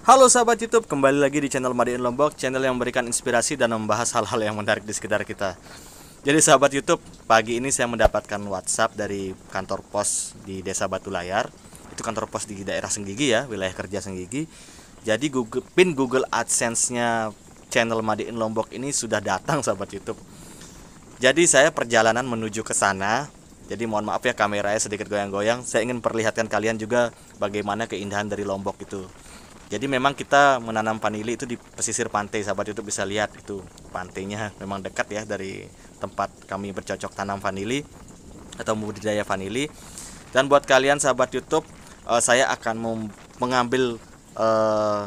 Halo sahabat YouTube, kembali lagi di channel madin Lombok, channel yang memberikan inspirasi dan membahas hal-hal yang menarik di sekitar kita. Jadi sahabat YouTube, pagi ini saya mendapatkan WhatsApp dari kantor pos di Desa Batu Layar. Itu kantor pos di daerah Senggigi ya, wilayah kerja Senggigi. Jadi Google, pin Google AdSense-nya channel madin Lombok ini sudah datang sahabat YouTube. Jadi saya perjalanan menuju ke sana. Jadi mohon maaf ya kameranya sedikit goyang-goyang. Saya ingin perlihatkan kalian juga bagaimana keindahan dari Lombok itu. Jadi memang kita menanam vanili itu di pesisir pantai, sahabat YouTube bisa lihat itu pantainya memang dekat ya dari tempat kami bercocok tanam vanili atau budidaya vanili. Dan buat kalian sahabat YouTube, uh, saya akan mengambil uh,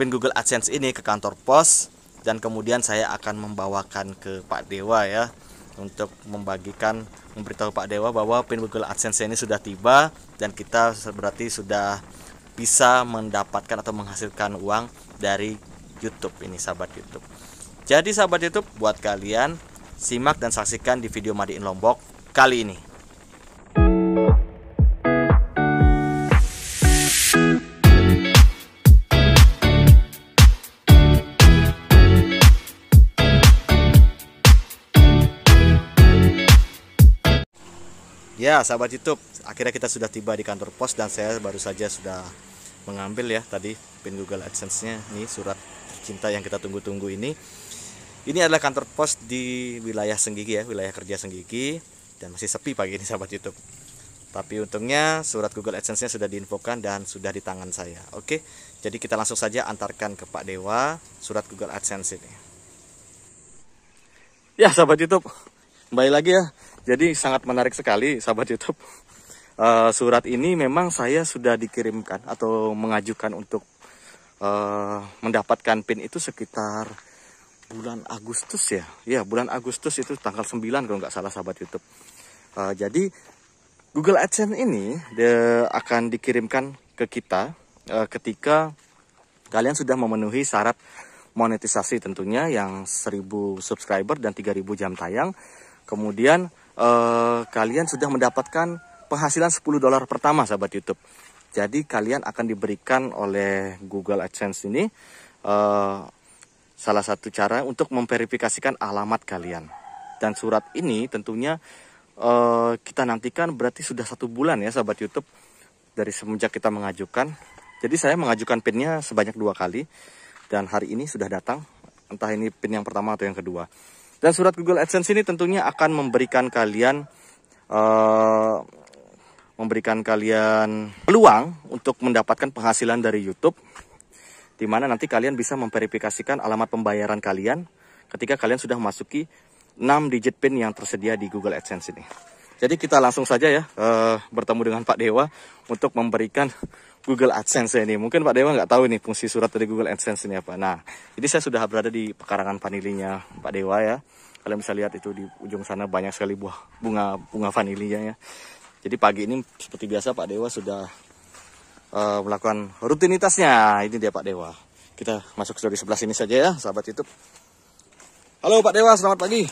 pin Google AdSense ini ke kantor pos dan kemudian saya akan membawakan ke Pak Dewa ya untuk membagikan memberitahu Pak Dewa bahwa pin Google AdSense ini sudah tiba dan kita berarti sudah bisa mendapatkan atau menghasilkan uang dari YouTube ini sahabat YouTube. Jadi sahabat YouTube buat kalian simak dan saksikan di video Madiin Lombok kali ini. Ya, sahabat YouTube, akhirnya kita sudah tiba di kantor pos dan saya baru saja sudah mengambil ya tadi pin Google AdSense-nya. Ini surat cinta yang kita tunggu-tunggu ini. Ini adalah kantor pos di wilayah Senggigi ya, wilayah kerja Senggigi dan masih sepi pagi ini sahabat YouTube. Tapi untungnya surat Google AdSense-nya sudah diinfokan dan sudah di tangan saya. Oke, jadi kita langsung saja antarkan ke Pak Dewa surat Google AdSense ini. Ya sahabat YouTube, kembali lagi ya jadi sangat menarik sekali sahabat YouTube. Uh, surat ini memang saya sudah dikirimkan atau mengajukan untuk uh, mendapatkan pin itu sekitar bulan Agustus ya. Ya, bulan Agustus itu tanggal 9 kalau nggak salah sahabat YouTube. Uh, jadi Google AdSense ini de, akan dikirimkan ke kita uh, ketika kalian sudah memenuhi syarat monetisasi tentunya yang 1000 subscriber dan 3000 jam tayang. Kemudian eh, kalian sudah mendapatkan penghasilan 10 dolar pertama sahabat YouTube. Jadi kalian akan diberikan oleh Google AdSense ini eh, salah satu cara untuk memverifikasikan alamat kalian. Dan surat ini tentunya eh, kita nantikan berarti sudah satu bulan ya sahabat YouTube dari semenjak kita mengajukan. Jadi saya mengajukan pinnya sebanyak dua kali dan hari ini sudah datang. Entah ini pin yang pertama atau yang kedua. Dan surat Google AdSense ini tentunya akan memberikan kalian uh, memberikan kalian peluang untuk mendapatkan penghasilan dari YouTube di mana nanti kalian bisa memverifikasikan alamat pembayaran kalian ketika kalian sudah memasuki 6 digit PIN yang tersedia di Google AdSense ini. Jadi kita langsung saja ya uh, bertemu dengan Pak Dewa untuk memberikan Google AdSense ini. Mungkin Pak Dewa nggak tahu nih fungsi surat dari Google AdSense ini apa. Nah, jadi saya sudah berada di pekarangan vanilinya Pak Dewa ya. Kalian bisa lihat itu di ujung sana banyak sekali buah bunga bunga vanilinya ya. Jadi pagi ini seperti biasa Pak Dewa sudah uh, melakukan rutinitasnya. Ini dia Pak Dewa. Kita masuk dari sebelah sini saja ya, sahabat YouTube. Halo Pak Dewa, selamat pagi.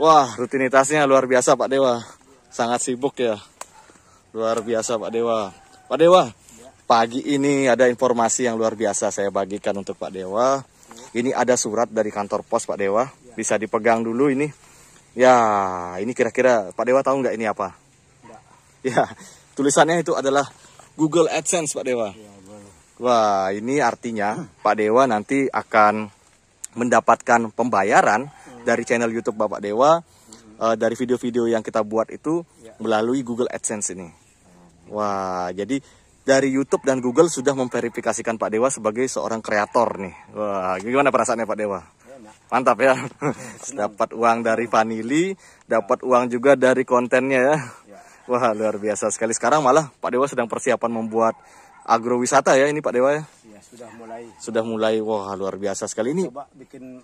Wah, rutinitasnya luar biasa Pak Dewa. Sangat sibuk ya. Luar biasa Pak Dewa. Pak Dewa, ya. pagi ini ada informasi yang luar biasa saya bagikan untuk Pak Dewa. Ya. Ini ada surat dari kantor pos Pak Dewa, ya. bisa dipegang dulu ini. Ya, ini kira-kira Pak Dewa tahu nggak ini apa? Nggak. Ya, tulisannya itu adalah Google AdSense Pak Dewa. Ya, Wah, ini artinya hmm. Pak Dewa nanti akan mendapatkan pembayaran hmm. dari channel YouTube Bapak Dewa uh, dari video-video yang kita buat itu ya. melalui Google AdSense ini. Gitu. Wah, jadi dari YouTube dan Google sudah memverifikasikan Pak Dewa sebagai seorang kreator nih. Wah, gimana perasaannya Pak Dewa? Mantap ya. dapat uang dari vanili, dapat uang juga dari kontennya ya. ya. Wah, luar biasa sekali. Sekarang malah Pak Dewa sedang persiapan membuat agrowisata ya ini Pak Dewa ya. ya sudah mulai. Sudah mulai. Wah, luar biasa sekali ini. Coba bikin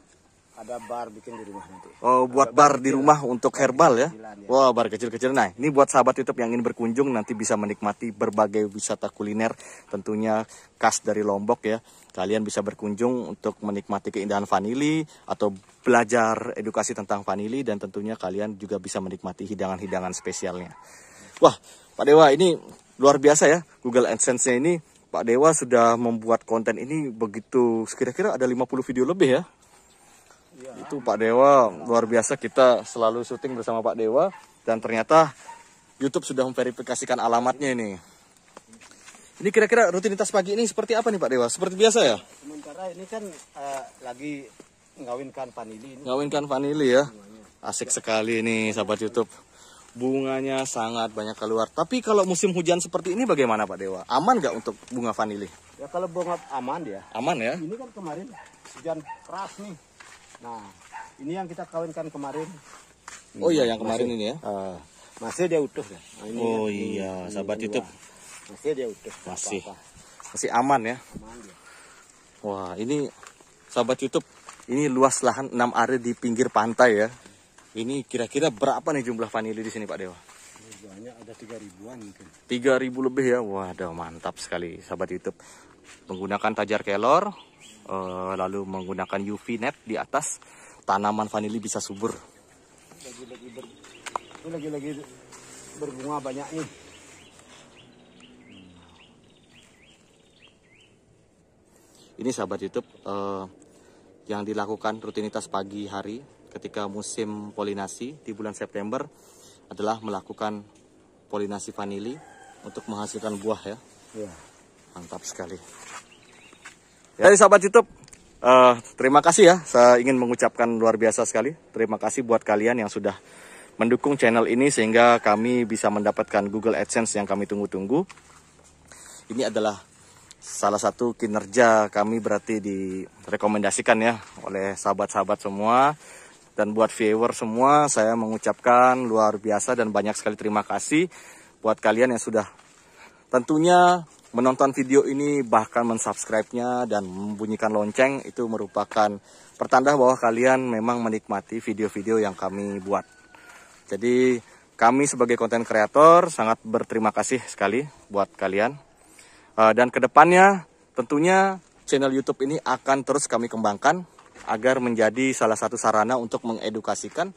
ada bar bikin di rumah nanti. Oh, buat ada bar, di rumah untuk herbal ya. ya. Wah, wow, bar kecil-kecil. Nah, ini buat sahabat YouTube yang ingin berkunjung nanti bisa menikmati berbagai wisata kuliner tentunya khas dari Lombok ya. Kalian bisa berkunjung untuk menikmati keindahan vanili atau belajar edukasi tentang vanili dan tentunya kalian juga bisa menikmati hidangan-hidangan spesialnya. Wah, Pak Dewa ini luar biasa ya. Google AdSense-nya ini Pak Dewa sudah membuat konten ini begitu kira-kira ada 50 video lebih ya Iya. itu Pak Dewa luar biasa kita selalu syuting bersama Pak Dewa dan ternyata YouTube sudah memverifikasikan alamatnya ini. Ini kira-kira rutinitas pagi ini seperti apa nih Pak Dewa? Seperti biasa ya? Sementara ini kan uh, lagi ngawinkan vanili. Ini. Ngawinkan vanili ya? Asik sekali ini sahabat YouTube. Bunganya sangat banyak keluar. Tapi kalau musim hujan seperti ini bagaimana Pak Dewa? Aman nggak untuk bunga vanili? Ya kalau bunga aman ya. Aman ya? Ini kan kemarin hujan keras nih. Nah, ini yang kita kawinkan kemarin. Oh iya, yang kemarin masih, ini ya. Uh, masih dia utuh ya. Nah, ini, oh ya. iya, ini, sahabat ini YouTube. Dua. Masih dia utuh. Masih. Apa -apa. Masih aman ya. Aman dia. Wah, ini sahabat YouTube, ini luas lahan 6 are di pinggir pantai ya. Ini kira-kira berapa nih jumlah vanili di sini Pak Dewa? Banyak ada 3 ribuan mungkin. 3 ribu lebih ya. Waduh, mantap sekali sahabat YouTube. Menggunakan tajar kelor, uh, lalu menggunakan UV net di atas tanaman vanili bisa subur. Lagi-lagi ber, lagi berbunga banyak nih. Hmm. Ini sahabat YouTube uh, yang dilakukan rutinitas pagi hari ketika musim polinasi di bulan September adalah melakukan polinasi vanili untuk menghasilkan buah ya. ya. Mantap sekali. Ya sahabat YouTube, uh, terima kasih ya. Saya ingin mengucapkan luar biasa sekali. Terima kasih buat kalian yang sudah mendukung channel ini sehingga kami bisa mendapatkan Google AdSense yang kami tunggu-tunggu. Ini adalah salah satu kinerja kami berarti direkomendasikan ya oleh sahabat-sahabat semua dan buat viewer semua saya mengucapkan luar biasa dan banyak sekali terima kasih buat kalian yang sudah tentunya menonton video ini bahkan mensubscribe-nya dan membunyikan lonceng itu merupakan pertanda bahwa kalian memang menikmati video-video yang kami buat. Jadi kami sebagai konten kreator sangat berterima kasih sekali buat kalian. Eh, dan kedepannya tentunya channel YouTube ini akan terus kami kembangkan agar menjadi salah satu sarana untuk mengedukasikan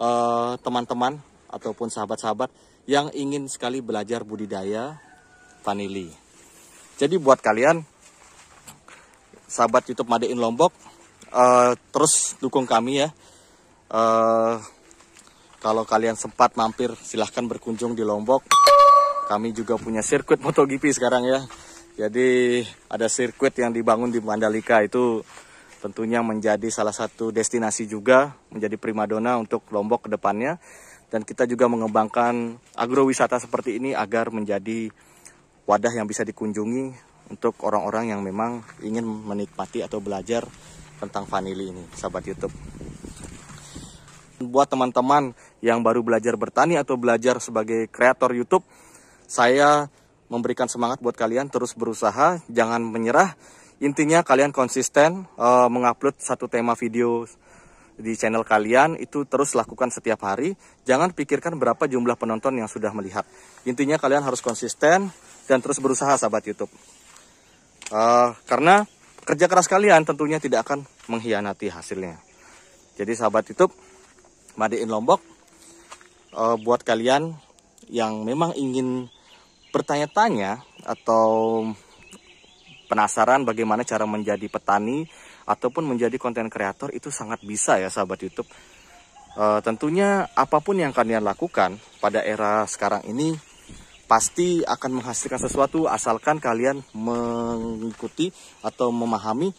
eh, teman-teman ataupun sahabat-sahabat yang ingin sekali belajar budidaya vanili. Jadi buat kalian sahabat YouTube Made in Lombok uh, terus dukung kami ya. Uh, kalau kalian sempat mampir silahkan berkunjung di Lombok. Kami juga punya sirkuit MotoGP sekarang ya. Jadi ada sirkuit yang dibangun di Mandalika itu tentunya menjadi salah satu destinasi juga menjadi primadona untuk Lombok ke depannya dan kita juga mengembangkan agrowisata seperti ini agar menjadi wadah yang bisa dikunjungi untuk orang-orang yang memang ingin menikmati atau belajar tentang vanili ini, sahabat YouTube. Buat teman-teman yang baru belajar bertani atau belajar sebagai kreator YouTube, saya memberikan semangat buat kalian terus berusaha, jangan menyerah. Intinya kalian konsisten uh, mengupload satu tema video di channel kalian itu terus lakukan setiap hari. Jangan pikirkan berapa jumlah penonton yang sudah melihat. Intinya kalian harus konsisten dan terus berusaha sahabat YouTube. Uh, karena kerja keras kalian tentunya tidak akan mengkhianati hasilnya. Jadi sahabat YouTube, Made Lombok, uh, buat kalian yang memang ingin bertanya-tanya atau penasaran bagaimana cara menjadi petani ataupun menjadi konten kreator itu sangat bisa ya sahabat YouTube. E, tentunya apapun yang kalian lakukan pada era sekarang ini pasti akan menghasilkan sesuatu asalkan kalian mengikuti atau memahami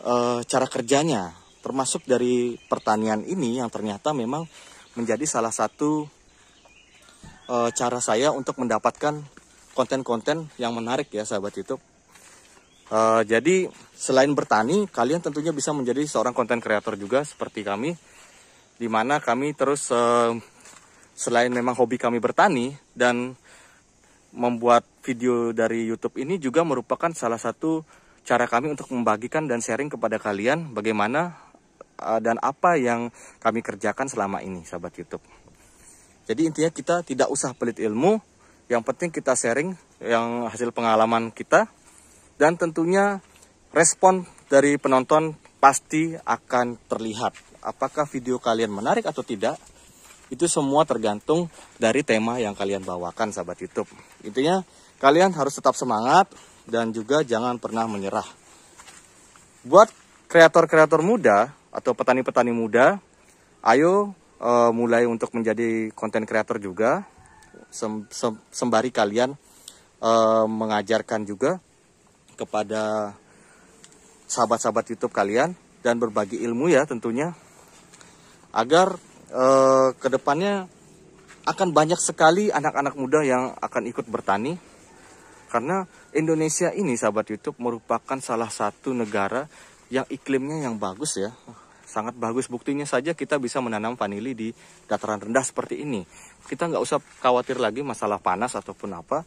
e, cara kerjanya. Termasuk dari pertanian ini yang ternyata memang menjadi salah satu e, cara saya untuk mendapatkan konten-konten yang menarik ya sahabat YouTube Uh, jadi selain bertani, kalian tentunya bisa menjadi seorang konten kreator juga seperti kami, dimana kami terus uh, selain memang hobi kami bertani dan membuat video dari YouTube ini juga merupakan salah satu cara kami untuk membagikan dan sharing kepada kalian bagaimana uh, dan apa yang kami kerjakan selama ini, sahabat YouTube. Jadi intinya kita tidak usah pelit ilmu, yang penting kita sharing yang hasil pengalaman kita dan tentunya respon dari penonton pasti akan terlihat apakah video kalian menarik atau tidak itu semua tergantung dari tema yang kalian bawakan sahabat YouTube intinya kalian harus tetap semangat dan juga jangan pernah menyerah buat kreator-kreator muda atau petani-petani muda ayo e, mulai untuk menjadi konten kreator juga sem sem sembari kalian e, mengajarkan juga kepada sahabat-sahabat YouTube kalian dan berbagi ilmu ya tentunya agar eh, kedepannya akan banyak sekali anak-anak muda yang akan ikut bertani karena Indonesia ini sahabat YouTube merupakan salah satu negara yang iklimnya yang bagus ya sangat bagus buktinya saja kita bisa menanam vanili di dataran rendah seperti ini kita nggak usah khawatir lagi masalah panas ataupun apa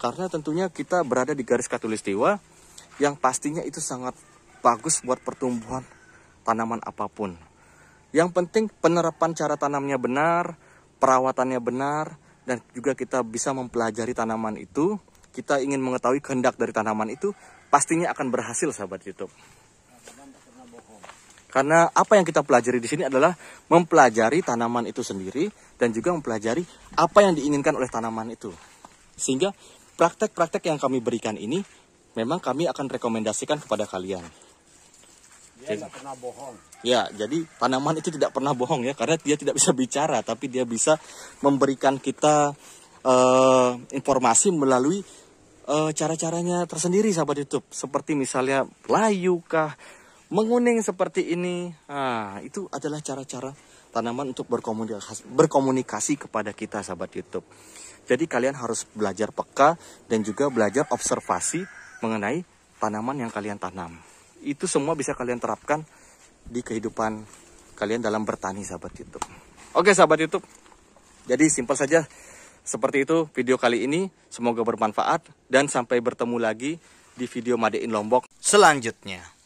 karena tentunya kita berada di garis katulistiwa yang pastinya itu sangat bagus buat pertumbuhan tanaman apapun. Yang penting penerapan cara tanamnya benar, perawatannya benar, dan juga kita bisa mempelajari tanaman itu. Kita ingin mengetahui kehendak dari tanaman itu, pastinya akan berhasil sahabat YouTube. Karena apa yang kita pelajari di sini adalah mempelajari tanaman itu sendiri dan juga mempelajari apa yang diinginkan oleh tanaman itu. Sehingga praktek-praktek yang kami berikan ini memang kami akan rekomendasikan kepada kalian. Dia tidak pernah bohong. Ya, jadi tanaman itu tidak pernah bohong ya, karena dia tidak bisa bicara, tapi dia bisa memberikan kita uh, informasi melalui uh, cara-caranya tersendiri, sahabat YouTube. Seperti misalnya layu kah, menguning seperti ini. Nah, itu adalah cara-cara tanaman untuk berkomunikasi, berkomunikasi kepada kita, sahabat YouTube. Jadi kalian harus belajar peka dan juga belajar observasi mengenai tanaman yang kalian tanam. Itu semua bisa kalian terapkan di kehidupan kalian dalam bertani sahabat YouTube. Oke sahabat YouTube, jadi simpel saja seperti itu video kali ini. Semoga bermanfaat dan sampai bertemu lagi di video Made in Lombok selanjutnya.